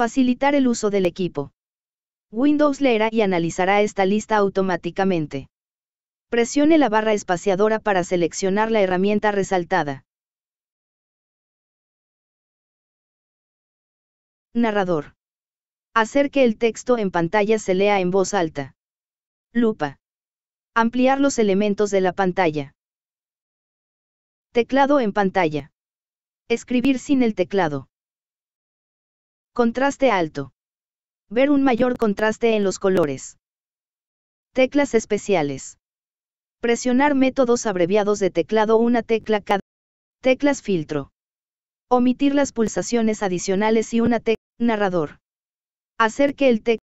Facilitar el uso del equipo. Windows leerá y analizará esta lista automáticamente. Presione la barra espaciadora para seleccionar la herramienta resaltada. Narrador. Hacer que el texto en pantalla se lea en voz alta. Lupa. Ampliar los elementos de la pantalla. Teclado en pantalla. Escribir sin el teclado. Contraste alto. Ver un mayor contraste en los colores. Teclas especiales. Presionar métodos abreviados de teclado una tecla cada. Teclas filtro. Omitir las pulsaciones adicionales y una tecla. Narrador. Hacer que el teclado